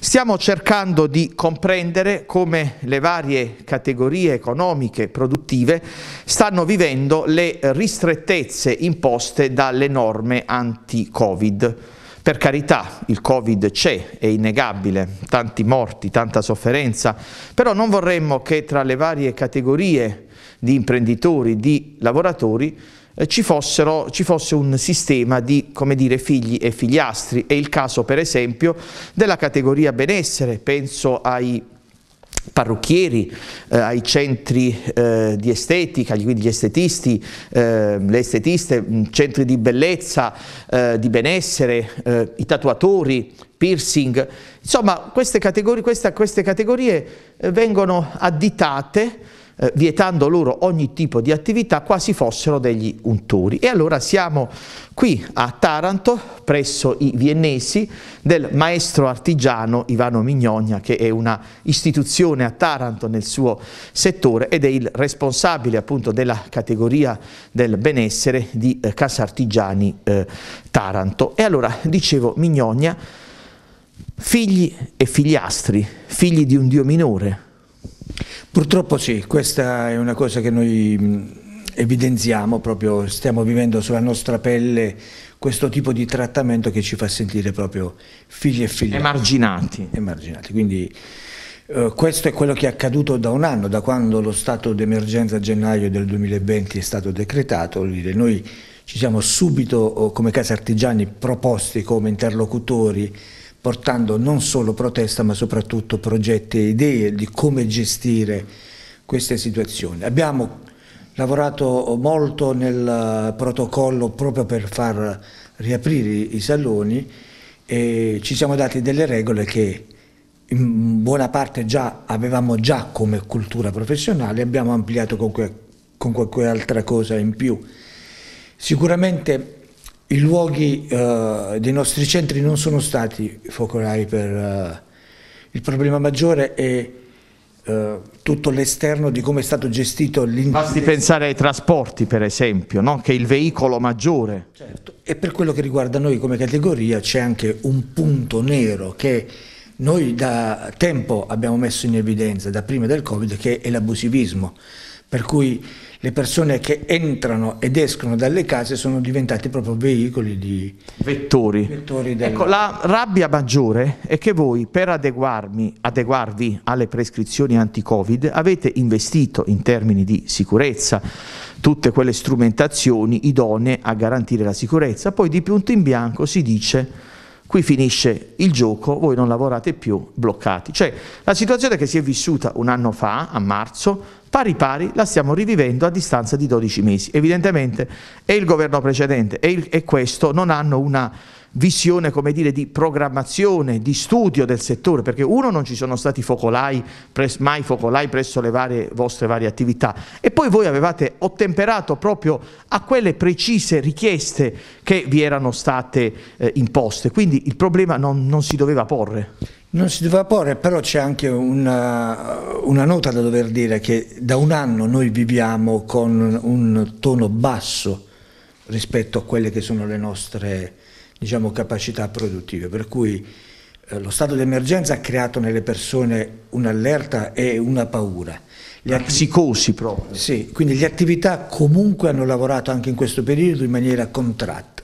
Stiamo cercando di comprendere come le varie categorie economiche produttive stanno vivendo le ristrettezze imposte dalle norme anti-Covid. Per carità, il Covid c'è, è innegabile, tanti morti, tanta sofferenza, però non vorremmo che tra le varie categorie di imprenditori, di lavoratori, eh, ci, fossero, ci, fosse un sistema di dire, figli e figliastri. È il caso per esempio della categoria benessere, penso ai parrucchieri, eh, ai centri eh, di estetica, quindi gli estetisti, eh, le estetiste, mm, centri di bellezza, eh, di benessere, eh, i tatuatori, piercing, insomma queste categorie, questa, queste categorie vengono additate eh, vietando loro ogni tipo di attività, quasi fossero degli untori. E allora siamo qui a Taranto, presso i viennesi, del maestro artigiano Ivano Mignogna, che è una istituzione a Taranto nel suo settore ed è il responsabile appunto della categoria del benessere di eh, Casartigiani eh, Taranto. E allora, dicevo, Mignogna, figli e figliastri, figli di un dio minore, Purtroppo sì, questa è una cosa che noi mm, evidenziamo, proprio stiamo vivendo sulla nostra pelle questo tipo di trattamento che ci fa sentire proprio figli e figli. Emarginati. Emarginati, quindi eh, questo è quello che è accaduto da un anno, da quando lo stato d'emergenza a gennaio del 2020 è stato decretato, noi ci siamo subito oh, come Casa artigiani proposti come interlocutori portando non solo protesta ma soprattutto progetti e idee di come gestire queste situazioni. Abbiamo lavorato molto nel eh, protocollo proprio per far riaprire i saloni e ci siamo dati delle regole che in buona parte già avevamo già come cultura professionale, abbiamo ampliato con, que, con qualche altra cosa in più. Sicuramente i luoghi eh, dei nostri centri non sono stati focolai per... Eh, il problema maggiore è eh, tutto l'esterno di come è stato gestito l'interno. Basti pensare ai trasporti per esempio, no? che è il veicolo maggiore. Certo, e per quello che riguarda noi come categoria c'è anche un punto nero che noi da tempo abbiamo messo in evidenza, da prima del Covid, che è l'abusivismo per cui le persone che entrano ed escono dalle case sono diventate proprio veicoli di vettori. vettori delle... Ecco, la rabbia maggiore è che voi per adeguarvi alle prescrizioni anti-Covid avete investito in termini di sicurezza tutte quelle strumentazioni idonee a garantire la sicurezza, poi di punto in bianco si dice qui finisce il gioco, voi non lavorate più, bloccati. Cioè la situazione che si è vissuta un anno fa, a marzo, pari pari la stiamo rivivendo a distanza di 12 mesi. Evidentemente è il governo precedente e, il, e questo non hanno una visione come dire, di programmazione, di studio del settore, perché uno non ci sono stati focolai, pres, mai focolai presso le varie, vostre varie attività e poi voi avevate ottemperato proprio a quelle precise richieste che vi erano state eh, imposte, quindi il problema non, non si doveva porre. Non si doveva porre, però c'è anche una, una, nota da dover dire che da un anno noi viviamo con un tono basso rispetto a quelle che sono le nostre diciamo, capacità produttive, per cui eh, lo stato d'emergenza ha creato nelle persone un'allerta e una paura. La psicosi proprio. Sì, quindi le attività comunque hanno lavorato anche in questo periodo in maniera contratta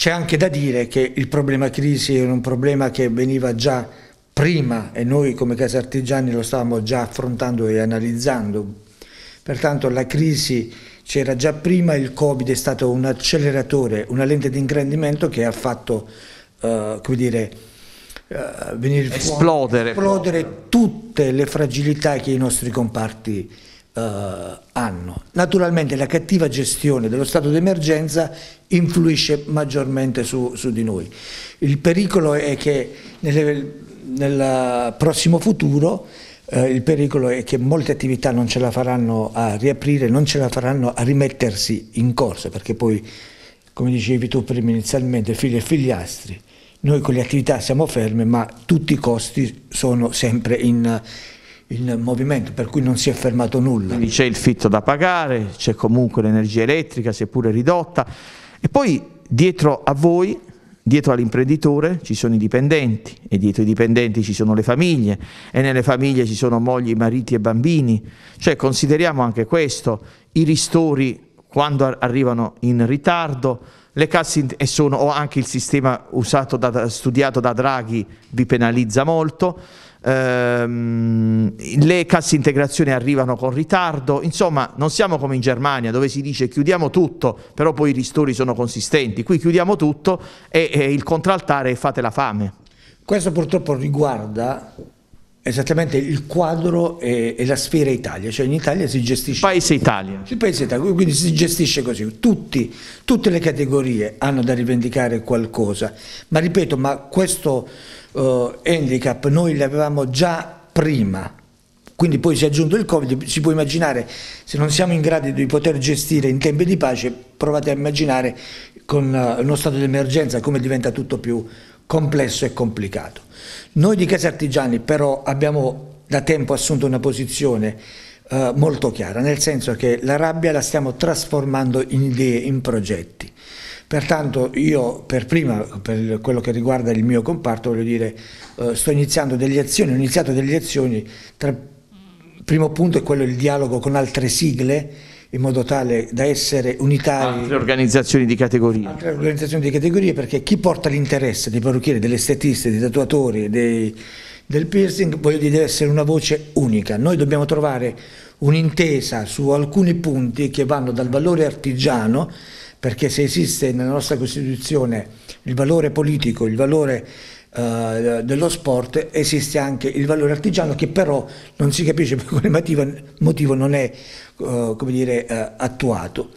c'è anche da dire che il problema crisi era un problema che veniva già prima e noi come Casa Artigiani lo stavamo già affrontando e analizzando. Pertanto la crisi c'era già prima, il Covid è stato un acceleratore, una lente di ingrandimento che ha fatto, eh, come dire, eh, venire esplodere, fuori, esplodere tutte le fragilità che i nostri comparti hanno eh, hanno. Naturalmente la cattiva gestione dello stato d'emergenza influisce maggiormente su, su, di noi. Il pericolo è che nelle, nel prossimo futuro eh, il pericolo è che molte attività non ce la faranno a riaprire, non ce la faranno a rimettersi in corsa, perché poi, come dicevi tu prima inizialmente, figli e figliastri, noi con le attività siamo ferme, ma tutti i costi sono sempre in, il movimento, per cui non si è fermato nulla. Quindi c'è il fitto da pagare, c'è comunque l'energia elettrica, seppure ridotta, e poi dietro a voi, dietro all'imprenditore ci sono i dipendenti e dietro i dipendenti ci sono le famiglie e nelle famiglie ci sono mogli, mariti e bambini, cioè consideriamo anche questo, i ristori quando arrivano in ritardo, le casse sono, o anche il sistema usato da, studiato da Draghi vi penalizza molto, ehm, le casse integrazioni arrivano con ritardo, insomma non siamo come in Germania dove si dice chiudiamo tutto, però poi i ristori sono consistenti, qui chiudiamo tutto e, e il contraltare è fate la fame. Questo purtroppo riguarda Esattamente, il quadro è, è, la sfera Italia, cioè in Italia si gestisce... Paese Italia. Il paese Italia, quindi si gestisce così. Tutti, tutte le categorie hanno da rivendicare qualcosa, ma ripeto, ma questo uh, handicap noi l'avevamo già prima, quindi poi si è aggiunto il Covid, si può immaginare, se non siamo in grado di poter gestire in tempi di pace, provate a immaginare con uh, uno stato di emergenza come diventa tutto più complesso e complicato. Noi di Casa Artigiani però abbiamo da tempo assunto una posizione eh, molto chiara, nel senso che la rabbia la stiamo trasformando in idee, in progetti. Pertanto io per prima, per quello che riguarda il mio comparto, voglio dire, eh, sto iniziando delle azioni, ho iniziato delle azioni, il primo punto è quello del dialogo con altre sigle, in modo tale da essere unitari. Altre organizzazioni di categoria. Altre organizzazioni di categoria perché chi porta l'interesse dei parrucchieri, delle estetisti, dei tatuatori, dei, del piercing, voglio dire, deve essere una voce unica. Noi dobbiamo trovare un'intesa su alcuni punti che vanno dal valore artigiano, perché se esiste nella nostra Costituzione il valore politico, il valore eh, dello sport esiste anche il valore artigiano che però non si capisce per quale motivo, non è eh, dire, eh, attuato.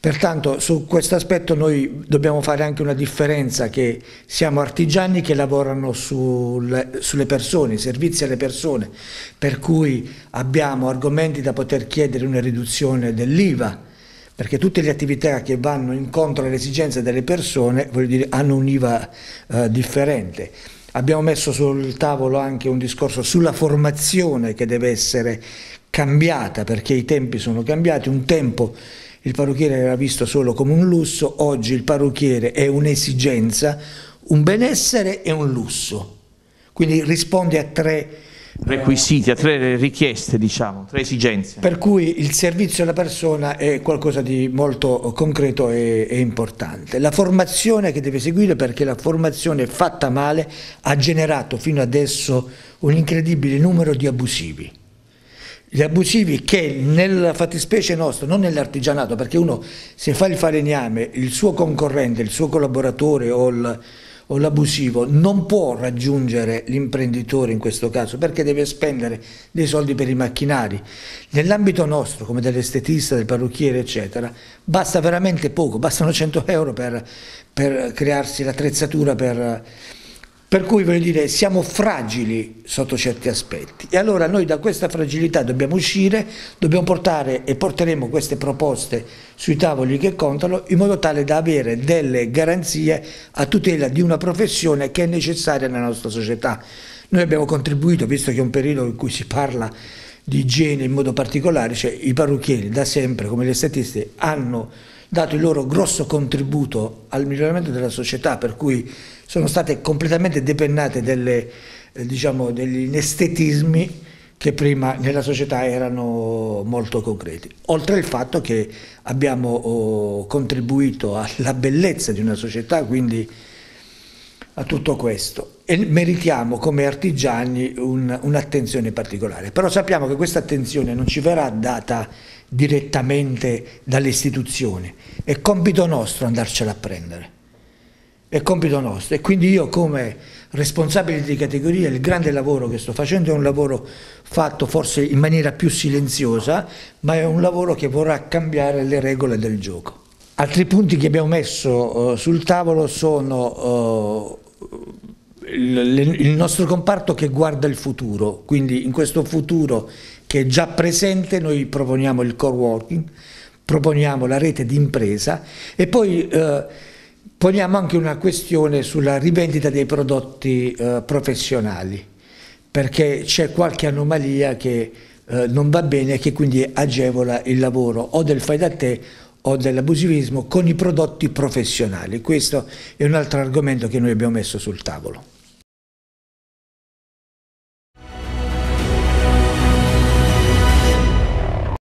Pertanto su questo aspetto noi dobbiamo fare anche una differenza che siamo artigiani che lavorano sul, sulle persone, i servizi alle persone, per cui abbiamo argomenti da poter chiedere una riduzione dell'IVA, perché tutte le attività che vanno incontro alle esigenze delle persone dire, hanno un'IVA eh, differente. Abbiamo messo sul tavolo anche un discorso sulla formazione che deve essere cambiata perché i tempi sono cambiati, un tempo il parrucchiere era visto solo come un lusso, oggi il parrucchiere è un'esigenza, un benessere e un lusso. Quindi risponde a tre requisiti, a tre richieste, diciamo, tre esigenze. Per cui il servizio alla persona è qualcosa di molto concreto e, e importante. La formazione che deve seguire perché la formazione fatta male ha generato fino adesso un incredibile numero di abusivi gli abusivi che nella fattispecie nostra, non nell'artigianato, perché uno se fa il falegname, il suo concorrente, il suo collaboratore o il, o l'abusivo non può raggiungere l'imprenditore in questo caso perché deve spendere dei soldi per i macchinari. Nell'ambito nostro, come dell'estetista, del parrucchiere, eccetera, basta veramente poco, bastano 100 euro per, per crearsi l'attrezzatura per per cui voglio dire, siamo fragili sotto certi aspetti e allora noi da questa fragilità dobbiamo uscire, dobbiamo portare e porteremo queste proposte sui tavoli che contano in modo tale da avere delle garanzie a tutela di una professione che è necessaria nella nostra società. Noi abbiamo contribuito, visto che è un periodo in cui si parla di igiene in modo particolare, cioè i parrucchieri da sempre, come gli estetisti, hanno dato il loro grosso contributo al miglioramento della società, per cui sono state completamente depennate delle, eh, diciamo, degli inestetismi che prima nella società erano molto concreti. Oltre al fatto che abbiamo oh, contribuito alla bellezza di una società, quindi a tutto questo e meritiamo come artigiani un'attenzione un particolare, però sappiamo che questa attenzione non ci verrà data direttamente dalle istituzioni, è compito nostro andarcela a prendere è compito nostro e quindi io come responsabile di categoria il grande lavoro che sto facendo è un lavoro fatto forse in maniera più silenziosa ma è un lavoro che vorrà cambiare le regole del gioco. Altri punti che abbiamo messo eh, sul tavolo sono eh, il nostro comparto che guarda il futuro, quindi in questo futuro che è già presente noi proponiamo il core working, proponiamo la rete di impresa e poi eh, Poniamo anche una questione sulla rivendita dei prodotti eh, professionali, perché c'è qualche anomalia che eh, non va bene e che quindi agevola il lavoro o del fai da te o dell'abusivismo con i prodotti professionali. Questo è un altro argomento che noi abbiamo messo sul tavolo.